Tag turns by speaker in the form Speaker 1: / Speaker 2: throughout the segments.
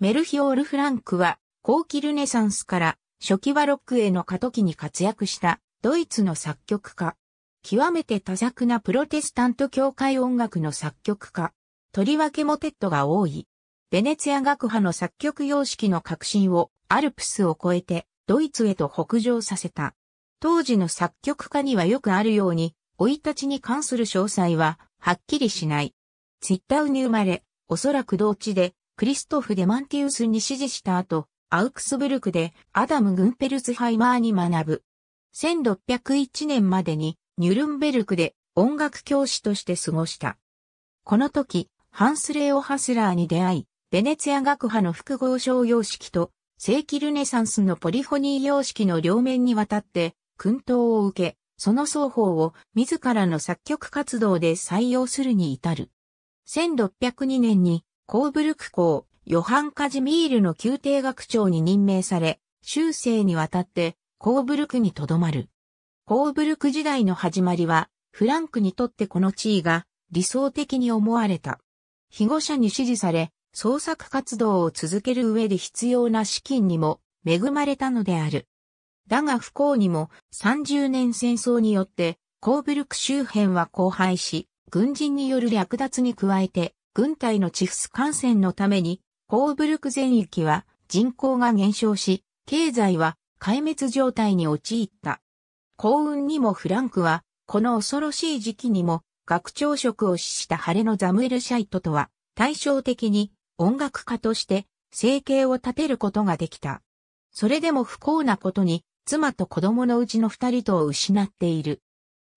Speaker 1: メルヒオール・フランクは、後期ルネサンスから初期バロックへの過渡期に活躍したドイツの作曲家。極めて多作なプロテスタント教会音楽の作曲家。とりわけモテットが多い。ベネツィア学派の作曲様式の革新をアルプスを越えてドイツへと北上させた。当時の作曲家にはよくあるように、老い立ちに関する詳細ははっきりしない。ツィッタウに生まれ、おそらく同地でクリストフ・デマンティウスに指示した後、アウクスブルクでアダム・グンペルツハイマーに学ぶ。1601年までにニュルンベルクで音楽教師として過ごした。この時、ハンス・レオ・ハスラーに出会い、ベネツィア学派の複合商様式と正規ルネサンスのポリフォニー様式の両面にわたって訓導を受け、その双方を自らの作曲活動で採用するに至る。1602年にコーブルク校、ヨハン・カジミールの宮廷学長に任命され、終生にわたってコーブルクに留まる。コーブルク時代の始まりは、フランクにとってこの地位が理想的に思われた。被護者に支持され、創作活動を続ける上で必要な資金にも恵まれたのである。だが不幸にも30年戦争によってコーブルク周辺は荒廃し、軍人による略奪に加えて軍隊のチフス感染のために、コーブルク全域は人口が減少し、経済は壊滅状態に陥った。幸運にもフランクは、この恐ろしい時期にも、学長職を死した晴れのザムエル・シャイトとは、対照的に音楽家として生計を立てることができた。それでも不幸なことに、妻と子供のうちの二人とを失っている。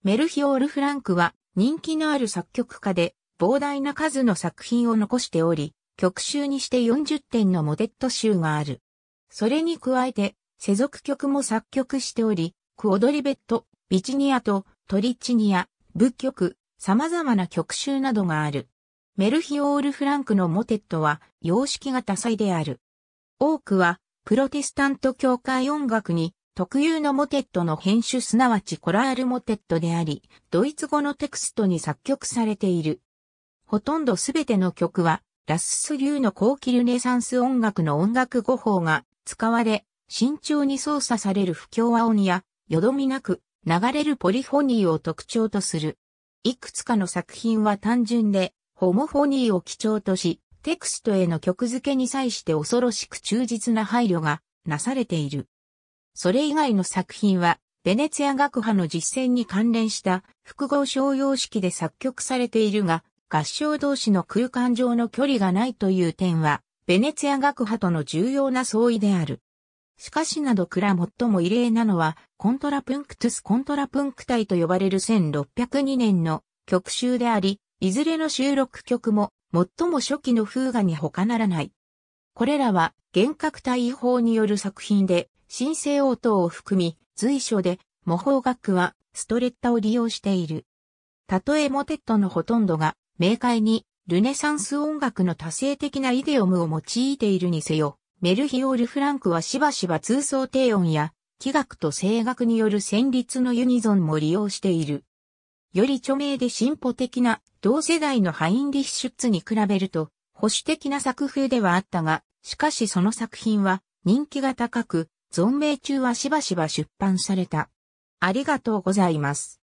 Speaker 1: メルヒオール・フランクは人気のある作曲家で、膨大な数の作品を残しており、曲集にして40点のモテット集がある。それに加えて、世俗曲も作曲しており、クオドリベット、ビチニアとトリチニア、仏曲、様々な曲集などがある。メルヒオール・フランクのモテットは様式が多彩である。多くは、プロテスタント教会音楽に特有のモテットの編集すなわちコラールモテットであり、ドイツ語のテクストに作曲されている。ほとんどすべての曲は、ラスス流の高級ルネサンス音楽の音楽語法が使われ、慎重に操作される不協和音や、よどみなく流れるポリフォニーを特徴とする。いくつかの作品は単純で、ホモフォニーを基調とし、テクストへの曲付けに際して恐ろしく忠実な配慮がなされている。それ以外の作品は、ベネツィア学派の実践に関連した複合商用式で作曲されているが、合唱同士の空間上の距離がないという点は、ベネツィア学派との重要な相違である。しかしなどくら最も異例なのは、コントラプンクトゥス・コントラプンクイと呼ばれる1602年の曲集であり、いずれの収録曲も最も初期の風画に他ならない。これらは幻覚体法による作品で、神聖応答を含み、随所で模倣楽はストレッタを利用している。たとえモテットのほとんどが明快にルネサンス音楽の多性的なイデオムを用いているにせよ、メルヒオール・フランクはしばしば通奏低音や、器楽と声楽による旋律のユニゾンも利用している。より著名で進歩的な同世代のハインリッシュッツに比べると保守的な作風ではあったが、しかしその作品は人気が高く、存命中はしばしば出版された。ありがとうございます。